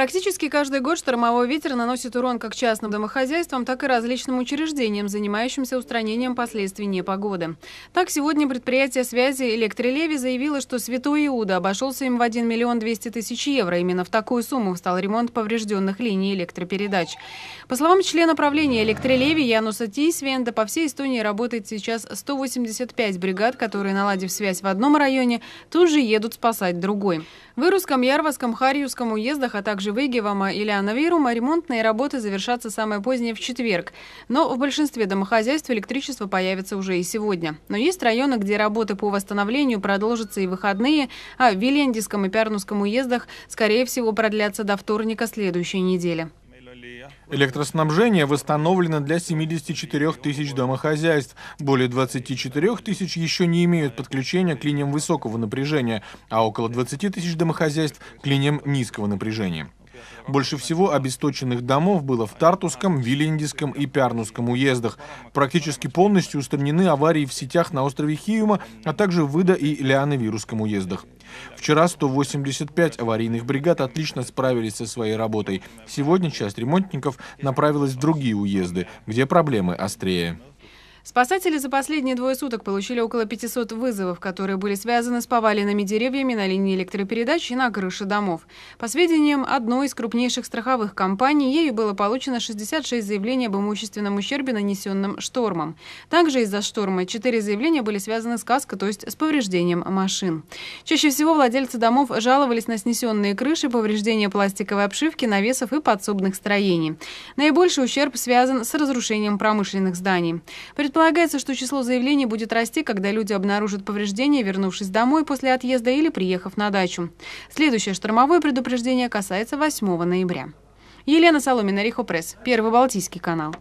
Практически каждый год штормовой ветер наносит урон как частным домохозяйствам, так и различным учреждениям, занимающимся устранением последствий непогоды. Так, сегодня предприятие связи «Электролеви» заявило, что «Святой Иуда» обошелся им в 1 миллион 200 тысяч евро. Именно в такую сумму стал ремонт поврежденных линий электропередач. По словам члена правления «Электролеви» Януса Тисвенда, по всей Эстонии работает сейчас 185 бригад, которые, наладив связь в одном районе, тут же едут спасать другой. В Ирусском, Ярвасском, Харьевском уездах, а также Живыгевома и Лиановирума ремонтные работы завершатся самое позднее в четверг. Но в большинстве домохозяйств электричество появится уже и сегодня. Но есть районы, где работы по восстановлению продолжатся и выходные, а в Вилендиском и Пярнуском уездах, скорее всего, продлятся до вторника следующей недели. Электроснабжение восстановлено для 74 тысяч домохозяйств. Более 24 тысяч еще не имеют подключения к линиям высокого напряжения, а около 20 тысяч домохозяйств к линиям низкого напряжения. Больше всего обесточенных домов было в Тартуском, Вилендиском и Пярнусском уездах. Практически полностью устранены аварии в сетях на острове Хиума, а также в Выда и Лиановирусском уездах. Вчера 185 аварийных бригад отлично справились со своей работой. Сегодня часть ремонтников направилась в другие уезды, где проблемы острее. Спасатели за последние двое суток получили около 500 вызовов, которые были связаны с поваленными деревьями на линии электропередач и на крыше домов. По сведениям одной из крупнейших страховых компаний, ею было получено 66 заявлений об имущественном ущербе, нанесенном штормом. Также из-за шторма 4 заявления были связаны с каско, то есть с повреждением машин. Чаще всего владельцы домов жаловались на снесенные крыши, повреждения пластиковой обшивки, навесов и подсобных строений. Наибольший ущерб связан с разрушением промышленных зданий. Предполагается, что число заявлений будет расти, когда люди обнаружат повреждения, вернувшись домой после отъезда или приехав на дачу. Следующее штормовое предупреждение касается 8 ноября. Елена Соломина, Рихо Пресс, Первый Балтийский канал.